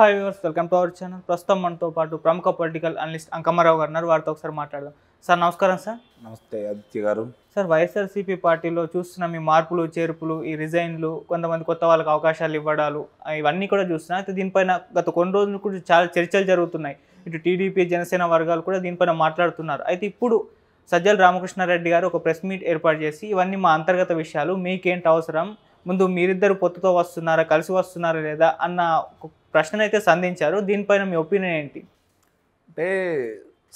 Hi viewers welcome to our channel ప్రస్తుతం మనతో పాటు ప్రముఖ పొలిటికల్ అనలిస్ట్ అంకమ్మారావు గారు ఉన్నారు వారితో ఒకసారి మాట్లాడదాం సార్ నమస్కారం సార్ నమస్తే ఆదిత్య గారు సార్ వైఎస్ఆర్సీపీ పార్టీలో చూస్తున్న మీ మార్పులు చేర్పులు ఈ రిజైన్లు కొంతమంది కొత్త వాళ్ళకి అవకాశాలు ఇవ్వడాలు ఇవన్నీ కూడా చూస్తున్నా అయితే దీనిపైన గత కొన్ని రోజులు కూడా చాలా చర్చలు జరుగుతున్నాయి ఇటు టీడీపీ జనసేన వర్గాలు కూడా దీనిపైన మాట్లాడుతున్నారు అయితే ఇప్పుడు సజ్జల రామకృష్ణారెడ్డి గారు ఒక ప్రెస్ మీట్ ఏర్పాటు చేసి ఇవన్నీ మా అంతర్గత విషయాలు మీకేంటి అవసరం ముందు మీరిద్దరు పొత్తుతో వస్తున్నారా కలిసి వస్తున్నారా లేదా అన్న ప్రశ్నను అయితే సంధించారు దీనిపైన మీ ఒపీనియన్ ఏంటి అంటే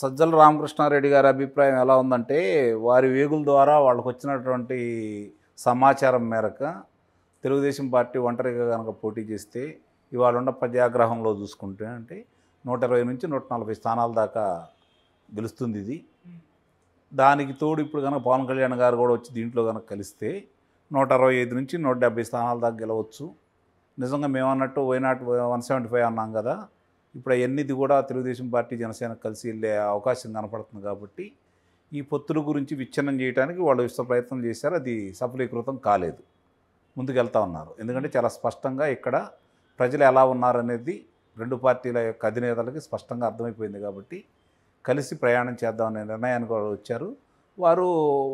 సజ్జల రామకృష్ణారెడ్డి గారి అభిప్రాయం ఎలా ఉందంటే వారి వేగుల ద్వారా వాళ్ళకు వచ్చినటువంటి సమాచారం మేరకు తెలుగుదేశం పార్టీ ఒంటరిగా కనుక పోటీ చేస్తే ఇవాళ ఉన్న ప్రజాగ్రహంలో చూసుకుంటే అంటే నూట ఇరవై నుంచి నూట నలభై స్థానాల దాకా గెలుస్తుంది ఇది దానికి తోడు ఇప్పుడు కనుక పవన్ కళ్యాణ్ గారు కూడా వచ్చి దీంట్లో కనుక కలిస్తే నూట అరవై ఐదు నుంచి నూట డెబ్బై స్థానాల దాకా గెలవచ్చు నిజంగా మేము అన్నట్టు వైనాట్ వన్ సెవెంటీ ఫైవ్ అన్నాం కదా ఇప్పుడు ఎన్నిది కూడా తెలుగుదేశం పార్టీ జనసేన కలిసి వెళ్ళే అవకాశం కనపడుతుంది కాబట్టి ఈ పొత్తుల గురించి విచ్ఛిన్నం చేయడానికి వాళ్ళు ఇష్ట ప్రయత్నం చేశారు అది సఫలీకృతం కాలేదు ముందుకెళ్తా ఉన్నారు ఎందుకంటే చాలా స్పష్టంగా ఇక్కడ ప్రజలు ఎలా ఉన్నారనేది రెండు పార్టీల యొక్క అధినేతలకి స్పష్టంగా అర్థమైపోయింది కాబట్టి కలిసి ప్రయాణం చేద్దామనే నిర్ణయానికి వాళ్ళు వచ్చారు వారు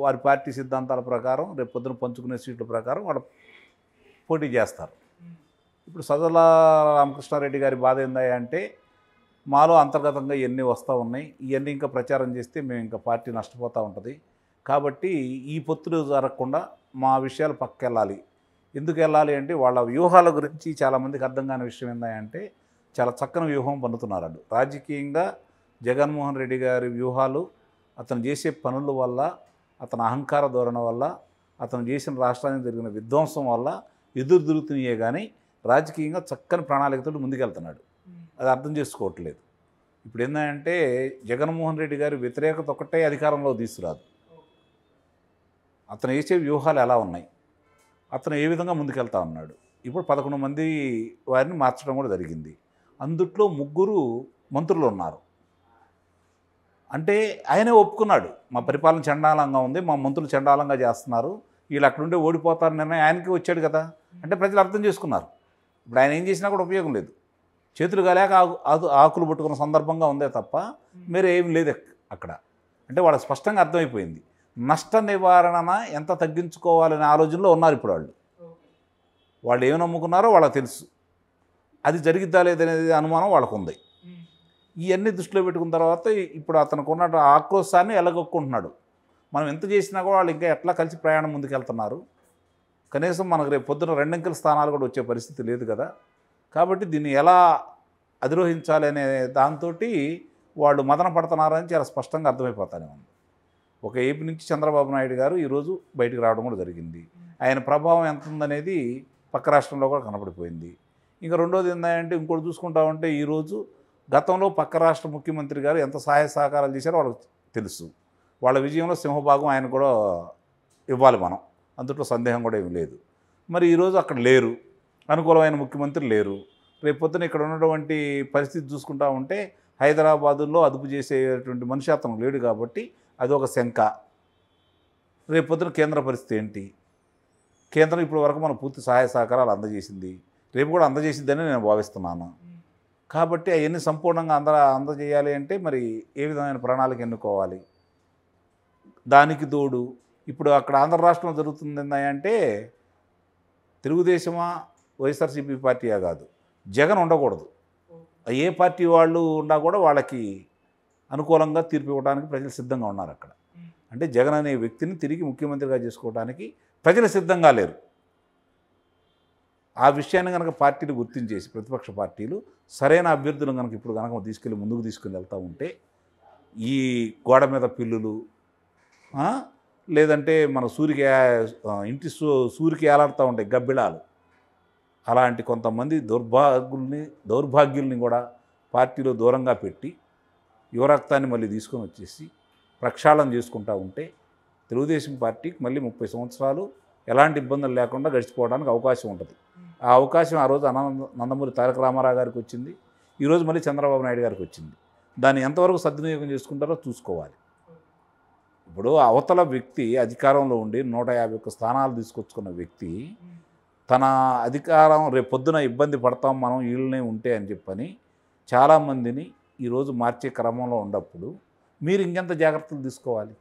వారి పార్టీ సిద్ధాంతాల ప్రకారం రేపు పొద్దున పంచుకునే సీట్ల ప్రకారం వాళ్ళు పోటీ చేస్తారు ఇప్పుడు సజల రామకృష్ణారెడ్డి గారి బాధ ఏందా అంటే మాలో అంతర్గతంగా ఇవన్నీ వస్తూ ఉన్నాయి ఇవన్నీ ఇంకా ప్రచారం చేస్తే మేము ఇంకా పార్టీ నష్టపోతూ ఉంటుంది కాబట్టి ఈ పొత్తులు జరగకుండా మా విషయాలు పక్కెళ్ళాలి ఎందుకు వెళ్ళాలి అంటే వాళ్ళ వ్యూహాల గురించి చాలామందికి అర్థం కాని విషయం ఏంటంటే చాలా చక్కని వ్యూహం పన్నుతున్నారు రాజకీయంగా జగన్మోహన్ రెడ్డి గారి వ్యూహాలు అతను చేసే పనుల వల్ల అతని అహంకార ధోరణ వల్ల అతను చేసిన రాష్ట్రానికి జరిగిన విధ్వంసం వల్ల ఎదురు తిరుగుతున్నాయే కానీ రాజకీయంగా చక్కని ప్రణాళికతో ముందుకెళ్తున్నాడు hmm. అది అర్థం చేసుకోవట్లేదు ఇప్పుడు ఏంటంటే జగన్మోహన్ రెడ్డి గారి వ్యతిరేకత ఒకటే అధికారంలో తీసుకురాదు అతను వేసే వ్యూహాలు ఎలా ఉన్నాయి అతను ఏ విధంగా ముందుకెళ్తా ఉన్నాడు ఇప్పుడు పదకొండు మంది వారిని మార్చడం కూడా జరిగింది అందుట్లో ముగ్గురు మంత్రులు ఉన్నారు అంటే ఆయనే ఒప్పుకున్నాడు మా పరిపాలన చండాలంగా ఉంది మా మంత్రులు చండాలంగా చేస్తున్నారు వీళ్ళు అక్కడుండే ఓడిపోతారు నిర్ణయం ఆయనకి వచ్చాడు కదా అంటే ప్రజలు అర్థం చేసుకున్నారు ఇప్పుడు ఆయన ఏం చేసినా కూడా ఉపయోగం లేదు చేతులు ఆకు ఆకులు పట్టుకున్న సందర్భంగా ఉందే తప్ప మీరు ఏం లేదు అక్కడ అంటే వాళ్ళకి స్పష్టంగా అర్థమైపోయింది నష్ట నివారణ ఎంత తగ్గించుకోవాలనే ఆలోచనలో ఉన్నారు ఇప్పుడు వాళ్ళు వాళ్ళు ఏమి నమ్ముకున్నారో వాళ్ళకి తెలుసు అది జరిగిద్దా లేదనేది అనుమానం వాళ్ళకు ఉంది ఇవన్నీ దృష్టిలో పెట్టుకున్న తర్వాత ఇప్పుడు అతనికి ఉన్న ఆక్రోశాన్ని ఎలగొక్కుంటున్నాడు మనం ఎంత చేసినా కూడా వాళ్ళు ఇంకా ఎట్లా కలిసి ప్రయాణం ముందుకెళ్తున్నారు కనీసం మనకు రేపు పొద్దున రెండంకెల స్థానాలు కూడా వచ్చే పరిస్థితి లేదు కదా కాబట్టి దీన్ని ఎలా అధిరోహించాలి అనే దాంతో వాళ్ళు మదన పడుతున్నారని చాలా స్పష్టంగా అర్థమైపోతానే ఉంది ఒక ఏపీ నుంచి చంద్రబాబు నాయుడు గారు ఈరోజు బయటకు రావడం కూడా జరిగింది ఆయన ప్రభావం ఎంత ఉందనేది పక్క రాష్ట్రంలో కూడా కనపడిపోయింది ఇంకా రెండోది ఏంటంటే ఇంకోటి చూసుకుంటా ఉంటే ఈరోజు గతంలో పక్క రాష్ట్ర ముఖ్యమంత్రి గారు ఎంత సహాయ సహకారాలు చేశారో వాళ్ళకి తెలుసు వాళ్ళ విజయంలో సింహభాగం ఆయన కూడా ఇవ్వాలి మనం అందుట్లో సందేహం కూడా ఏమి లేదు మరి ఈరోజు అక్కడ లేరు అనుకూలమైన ముఖ్యమంత్రి లేరు రేపొద్దున ఇక్కడ ఉన్నటువంటి పరిస్థితి చూసుకుంటా ఉంటే హైదరాబాదులో అదుపు చేసేటువంటి మనిషి అతను లేడు కాబట్టి అది ఒక శంక రేపొద్దున కేంద్ర పరిస్థితి ఏంటి కేంద్రం ఇప్పటి వరకు మనం పూర్తి సహాయ సహకారాలు అందజేసింది రేపు కూడా అందజేసిందని నేను భావిస్తున్నాను కాబట్టి అవన్నీ సంపూర్ణంగా అంద అందజేయాలి అంటే మరి ఏ విధమైన ప్రణాళిక ఎన్నుకోవాలి దానికి తోడు ఇప్పుడు అక్కడ ఆంధ్ర రాష్ట్రంలో జరుగుతుంది అంటే తెలుగుదేశమా వైఎస్ఆర్సీపీ పార్టీయా కాదు జగన్ ఉండకూడదు ఏ పార్టీ వాళ్ళు ఉన్నా కూడా వాళ్ళకి అనుకూలంగా తీర్పు ఇవ్వడానికి ప్రజలు సిద్ధంగా ఉన్నారు అక్కడ అంటే జగన్ అనే వ్యక్తిని తిరిగి ముఖ్యమంత్రిగా చేసుకోవడానికి ప్రజలు సిద్ధంగా లేరు ఆ విషయాన్ని కనుక పార్టీలు గుర్తించేసి ప్రతిపక్ష పార్టీలు సరైన అభ్యర్థులను కనుక ఇప్పుడు కనుక తీసుకెళ్ళి ముందుకు తీసుకుని వెళ్తూ ఉంటే ఈ గోడ మీద పిల్లులు లేదంటే మన సూర్యకి ఇంటి సూర్యకి ఏలాడుతూ ఉంటాయి గబ్బిళాలు అలాంటి కొంతమంది దౌర్భాగ్యుల్ని దౌర్భాగ్యుల్ని కూడా పార్టీలో దూరంగా పెట్టి యువరక్తాన్ని మళ్ళీ తీసుకొని వచ్చేసి ప్రక్షాళన చేసుకుంటూ ఉంటే తెలుగుదేశం పార్టీకి మళ్ళీ ముప్పై సంవత్సరాలు ఎలాంటి ఇబ్బందులు లేకుండా గడిచిపోవడానికి అవకాశం ఉంటుంది ఆ అవకాశం ఆ రోజు అనంద నందమూరి తారక రామారావు గారికి వచ్చింది ఈరోజు మళ్ళీ చంద్రబాబు నాయుడు గారికి వచ్చింది దాన్ని ఎంతవరకు సద్వినియోగం చేసుకుంటారో చూసుకోవాలి ఇప్పుడు అవతల వ్యక్తి అధికారంలో ఉండి నూట యాభై ఒక్క స్థానాలు తీసుకొచ్చుకున్న వ్యక్తి తన అధికారం రేపు పొద్దున ఇబ్బంది పడతాం మనం వీళ్ళనే ఉంటే అని చెప్పని చాలామందిని ఈరోజు మార్చే క్రమంలో ఉన్నప్పుడు మీరు ఇంకెంత జాగ్రత్తలు తీసుకోవాలి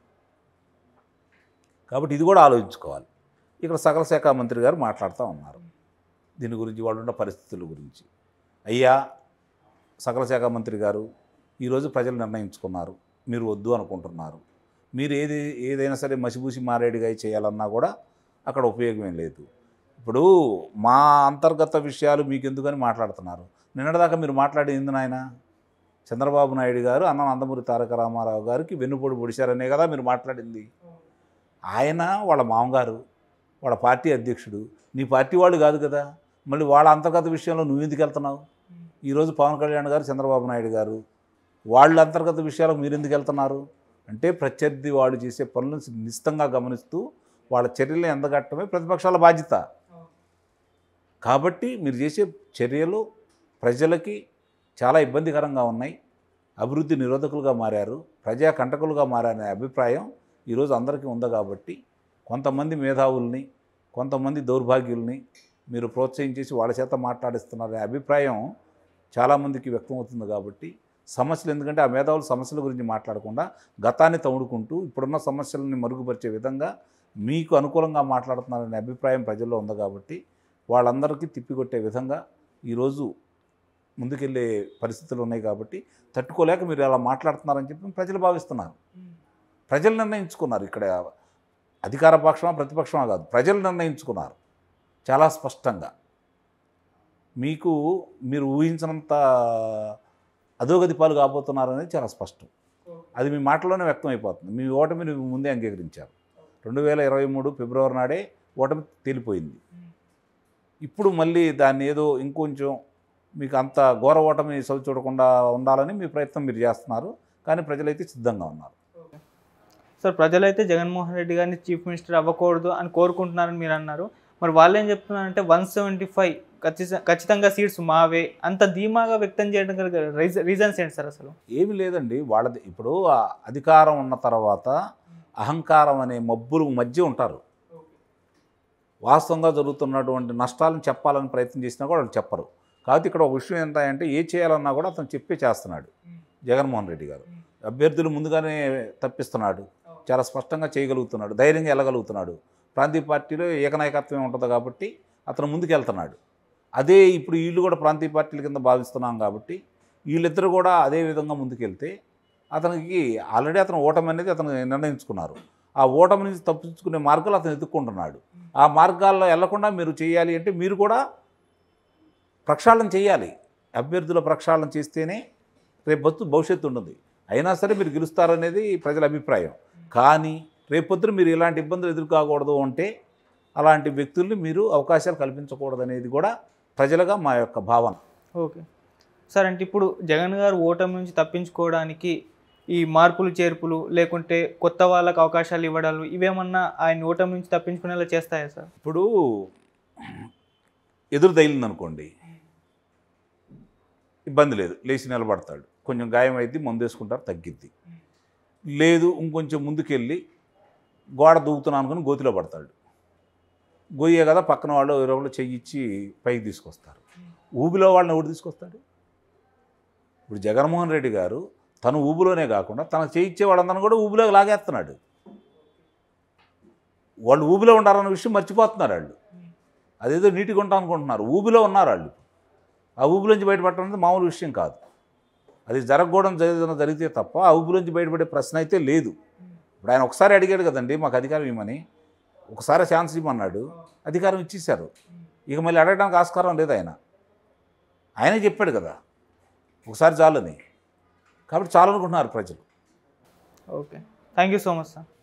కాబట్టి ఇది కూడా ఆలోచించుకోవాలి ఇక్కడ సకల శాఖ మంత్రి గారు మాట్లాడుతూ ఉన్నారు దీని గురించి ఉన్న పరిస్థితుల గురించి అయ్యా సకల శాఖ మంత్రి గారు ఈరోజు ప్రజలు నిర్ణయించుకున్నారు మీరు వద్దు అనుకుంటున్నారు మీరు ఏది ఏదైనా సరే మసిబూసి మారేడిగా చేయాలన్నా కూడా అక్కడ ఉపయోగమేం లేదు ఇప్పుడు మా అంతర్గత విషయాలు మీకు ఎందుకని మాట్లాడుతున్నారు నిన్నటిదాకా మీరు మాట్లాడింది నాయన చంద్రబాబు నాయుడు గారు అన్న నందమూరి తారక రామారావు గారికి వెన్నుపోడు పొడిచారనే కదా మీరు మాట్లాడింది ఆయన వాళ్ళ మామగారు వాళ్ళ పార్టీ అధ్యక్షుడు నీ పార్టీ వాళ్ళు కాదు కదా మళ్ళీ వాళ్ళ అంతర్గత విషయంలో నువ్వు ఎందుకు వెళ్తున్నావు ఈరోజు పవన్ కళ్యాణ్ గారు చంద్రబాబు నాయుడు గారు వాళ్ళ అంతర్గత విషయాలకు మీరు ఎందుకు వెళ్తున్నారు అంటే ప్రత్యర్థి వాళ్ళు చేసే పనులను నిశ్చితంగా గమనిస్తూ వాళ్ళ చర్యలను ఎందగట్టమే ప్రతిపక్షాల బాధ్యత కాబట్టి మీరు చేసే చర్యలు ప్రజలకి చాలా ఇబ్బందికరంగా ఉన్నాయి అభివృద్ధి నిరోధకులుగా మారారు ప్రజా కంటకులుగా మారనే అభిప్రాయం ఈరోజు అందరికీ ఉంది కాబట్టి కొంతమంది మేధావుల్ని కొంతమంది దౌర్భాగ్యుల్ని మీరు ప్రోత్సహించేసి వాళ్ళ చేత మాట్లాడిస్తున్నారనే అభిప్రాయం చాలామందికి వ్యక్తమవుతుంది కాబట్టి సమస్యలు ఎందుకంటే ఆ మేధావుల సమస్యల గురించి మాట్లాడకుండా గతాన్ని తవుడుకుంటూ ఇప్పుడున్న సమస్యలని మరుగుపరిచే విధంగా మీకు అనుకూలంగా మాట్లాడుతున్నారనే అభిప్రాయం ప్రజల్లో ఉంది కాబట్టి వాళ్ళందరికీ తిప్పికొట్టే విధంగా ఈరోజు ముందుకెళ్ళే పరిస్థితులు ఉన్నాయి కాబట్టి తట్టుకోలేక మీరు అలా మాట్లాడుతున్నారని చెప్పి ప్రజలు భావిస్తున్నారు ప్రజలు నిర్ణయించుకున్నారు ఇక్కడ అధికార పక్షమా ప్రతిపక్షమా కాదు ప్రజలు నిర్ణయించుకున్నారు చాలా స్పష్టంగా మీకు మీరు ఊహించినంత అధోగతి పాలు కాబోతున్నారనేది చాలా స్పష్టం అది మీ మాటలోనే వ్యక్తం అయిపోతుంది మీ ఓటమిని ముందే అంగీకరించారు రెండు వేల ఇరవై మూడు ఫిబ్రవరి నాడే ఓటమి తేలిపోయింది ఇప్పుడు మళ్ళీ దాన్ని ఏదో ఇంకొంచెం మీకు అంత ఘోర ఓటమి చవి చూడకుండా ఉండాలని మీ ప్రయత్నం మీరు చేస్తున్నారు కానీ ప్రజలైతే సిద్ధంగా ఉన్నారు సార్ ప్రజలైతే జగన్మోహన్ రెడ్డి గారిని చీఫ్ మినిస్టర్ అవ్వకూడదు అని కోరుకుంటున్నారని మీరు అన్నారు మరి వాళ్ళు ఏం చెప్తున్నారంటే వన్ సెవెంటీ ఫైవ్ ఖచ్చితంగా సీట్స్ మావే అంత ధీమాగా వ్యక్తం చేయడం రీజన్స్ ఏంటి సార్ అసలు ఏమి లేదండి వాళ్ళది ఇప్పుడు అధికారం ఉన్న తర్వాత అహంకారం అనే మబ్బులు మధ్య ఉంటారు వాస్తవంగా జరుగుతున్నటువంటి నష్టాలను చెప్పాలని ప్రయత్నం చేసినా కూడా వాళ్ళు చెప్పరు కాబట్టి ఇక్కడ ఒక విషయం ఎంత అంటే ఏ చేయాలన్నా కూడా అతను చెప్పి చేస్తున్నాడు జగన్మోహన్ రెడ్డి గారు అభ్యర్థులు ముందుగానే తప్పిస్తున్నాడు చాలా స్పష్టంగా చేయగలుగుతున్నాడు ధైర్యంగా వెళ్ళగలుగుతున్నాడు ప్రాంతీయ పార్టీలో ఏకనాయకత్వం ఉంటుంది కాబట్టి అతను ముందుకెళ్తున్నాడు అదే ఇప్పుడు వీళ్ళు కూడా ప్రాంతీయ పార్టీల కింద భావిస్తున్నాం కాబట్టి వీళ్ళిద్దరూ కూడా అదే విధంగా ముందుకెళ్తే అతనికి ఆల్రెడీ అతను ఓటమి అనేది అతను నిర్ణయించుకున్నారు ఆ ఓటమి నుంచి తప్పించుకునే మార్గాలు అతను ఎదుర్కొంటున్నాడు ఆ మార్గాల్లో వెళ్లకుండా మీరు చేయాలి అంటే మీరు కూడా ప్రక్షాళన చేయాలి అభ్యర్థుల ప్రక్షాళన చేస్తేనే రేపు భవిష్యత్తు ఉంటుంది అయినా సరే మీరు గెలుస్తారనేది ప్రజల అభిప్రాయం కానీ రేపొద్దున మీరు ఇలాంటి ఇబ్బందులు ఎదుర్కోకూడదు అంటే అలాంటి వ్యక్తుల్ని మీరు అవకాశాలు కల్పించకూడదు అనేది కూడా ప్రజలుగా మా యొక్క భావన ఓకే సార్ అంటే ఇప్పుడు జగన్ గారు ఓటమి నుంచి తప్పించుకోవడానికి ఈ మార్పులు చేర్పులు లేకుంటే కొత్త వాళ్ళకు అవకాశాలు ఇవ్వడాలు ఇవేమన్నా ఆయన ఓటమి నుంచి తప్పించుకునేలా చేస్తాయా సార్ ఇప్పుడు ఎదురు తగిలింది అనుకోండి ఇబ్బంది లేదు లేచి నిలబడతాడు కొంచెం గాయం అయితే మందు వేసుకుంటారు తగ్గిద్ది లేదు ఇంకొంచెం ముందుకెళ్ళి గోడ దూకుతున్నాను అనుకుని గోతిలో పడతాడు గోయే కదా పక్కన వాళ్ళు ఎవరో చెయ్యిచ్చి పైకి తీసుకొస్తారు ఊబిలో వాళ్ళని ఎవరు తీసుకొస్తాడు ఇప్పుడు జగన్మోహన్ రెడ్డి గారు తను ఊబులోనే కాకుండా తనకు చేయించే వాళ్ళందరినీ కూడా ఊబిలో లాగేస్తున్నాడు వాళ్ళు ఊబిలో ఉండాలన్న విషయం మర్చిపోతున్నారు వాళ్ళు అదేదో నీటిగా ఉంటాం అనుకుంటున్నారు ఊబిలో ఉన్నారు వాళ్ళు ఆ ఊబిలోంచి బయటపడటం అనేది మామూలు విషయం కాదు అది జరగకూడదు జరిగిన జరిగితే తప్ప అవిపులోంచి బయటపడే ప్రశ్న అయితే లేదు ఇప్పుడు ఆయన ఒకసారి అడిగాడు కదండి మాకు అధికారం ఇవ్వమని ఒకసారి ఛాన్స్ ఇవ్వమన్నాడు అధికారం ఇచ్చేశారు ఇక మళ్ళీ అడగడానికి ఆస్కారం లేదు ఆయన ఆయనే చెప్పాడు కదా ఒకసారి చాలని కాబట్టి చాలనుకుంటున్నారు ప్రజలు okay thank you so much sir